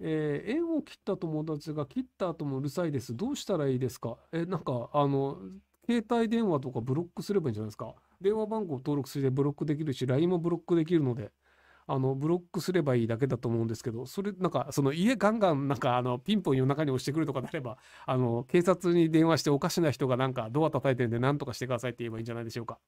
えー、縁を切った友達が切った後もうるさいです。どうしたらいいですかえ、なんか、あの、携帯電話とかブロックすればいいんじゃないですか電話番号登録してブロックできるし、LINE もブロックできるので、あの、ブロックすればいいだけだと思うんですけど、それ、なんか、その家ガンガン、なんか、あの、ピンポン夜中に押してくるとかなれば、あの、警察に電話しておかしな人がなんかドア叩いてるんで何とかしてくださいって言えばいいんじゃないでしょうか。